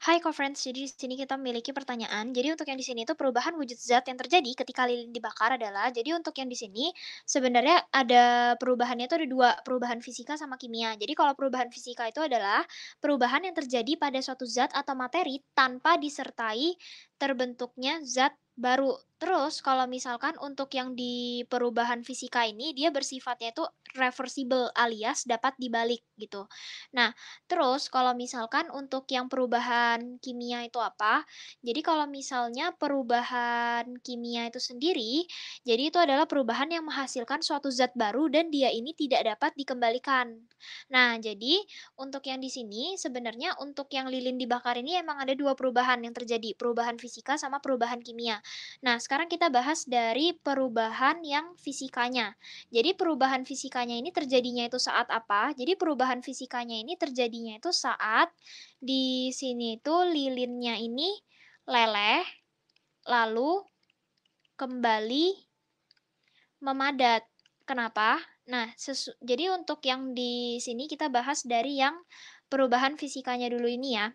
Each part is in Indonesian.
Hai co friends, jadi di sini kita memiliki pertanyaan. Jadi untuk yang di sini itu perubahan wujud zat yang terjadi ketika lilin dibakar adalah jadi untuk yang di sini sebenarnya ada perubahannya itu ada dua, perubahan fisika sama kimia. Jadi kalau perubahan fisika itu adalah perubahan yang terjadi pada suatu zat atau materi tanpa disertai terbentuknya zat Baru terus kalau misalkan untuk yang di perubahan fisika ini dia bersifatnya itu reversible alias dapat dibalik gitu. Nah, terus kalau misalkan untuk yang perubahan kimia itu apa? Jadi kalau misalnya perubahan kimia itu sendiri, jadi itu adalah perubahan yang menghasilkan suatu zat baru dan dia ini tidak dapat dikembalikan. Nah, jadi untuk yang di sini sebenarnya untuk yang lilin dibakar ini emang ada dua perubahan yang terjadi, perubahan fisika sama perubahan kimia. Nah, sekarang kita bahas dari perubahan yang fisikanya. Jadi perubahan fisikanya ini terjadinya itu saat apa? Jadi perubahan fisikanya ini terjadinya itu saat di sini itu lilinnya ini leleh lalu kembali memadat. Kenapa? Nah, jadi untuk yang di sini kita bahas dari yang perubahan fisikanya dulu ini ya.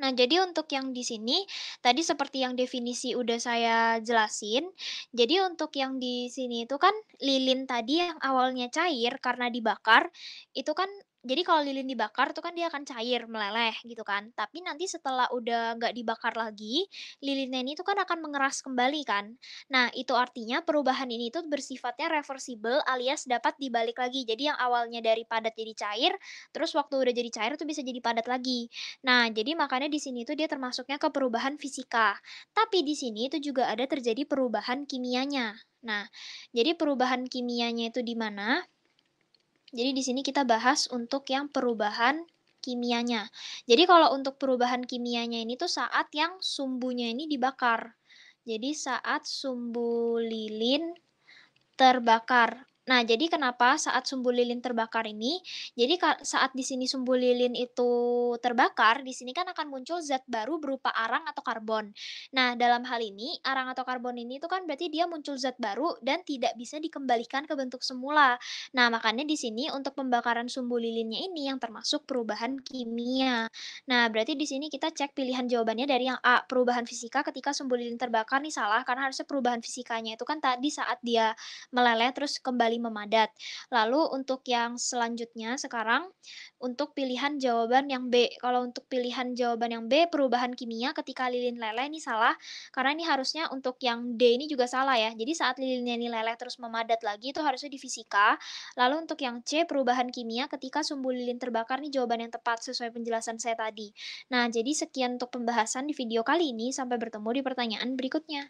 Nah, jadi untuk yang di sini tadi seperti yang definisi udah saya jelasin. Jadi untuk yang di sini itu kan lilin tadi yang awalnya cair karena dibakar itu kan jadi kalau lilin dibakar tuh kan dia akan cair, meleleh gitu kan. Tapi nanti setelah udah nggak dibakar lagi, lilinnya ini tuh kan akan mengeras kembali kan. Nah, itu artinya perubahan ini tuh bersifatnya reversible alias dapat dibalik lagi. Jadi yang awalnya dari padat jadi cair, terus waktu udah jadi cair tuh bisa jadi padat lagi. Nah, jadi makanya di sini tuh dia termasuknya ke perubahan fisika. Tapi di sini itu juga ada terjadi perubahan kimianya. Nah, jadi perubahan kimianya itu di mana? Jadi di sini kita bahas untuk yang perubahan kimianya. Jadi kalau untuk perubahan kimianya ini tuh saat yang sumbunya ini dibakar. Jadi saat sumbu lilin terbakar Nah, jadi kenapa saat sumbu lilin terbakar ini? Jadi saat di sini sumbu lilin itu terbakar, di sini kan akan muncul zat baru berupa arang atau karbon. Nah, dalam hal ini arang atau karbon ini itu kan berarti dia muncul zat baru dan tidak bisa dikembalikan ke bentuk semula. Nah, makanya di sini untuk pembakaran sumbu lilinnya ini yang termasuk perubahan kimia. Nah, berarti di sini kita cek pilihan jawabannya dari yang A, perubahan fisika ketika sumbu lilin terbakar nih salah karena harusnya perubahan fisikanya itu kan tadi saat dia meleleh terus kembali memadat. Lalu untuk yang selanjutnya sekarang untuk pilihan jawaban yang B. Kalau untuk pilihan jawaban yang B perubahan kimia ketika lilin leleh ini salah karena ini harusnya untuk yang D ini juga salah ya. Jadi saat lilinnya ini leleh terus memadat lagi itu harusnya di fisika. Lalu untuk yang C perubahan kimia ketika sumbu lilin terbakar ini jawaban yang tepat sesuai penjelasan saya tadi. Nah, jadi sekian untuk pembahasan di video kali ini. Sampai bertemu di pertanyaan berikutnya.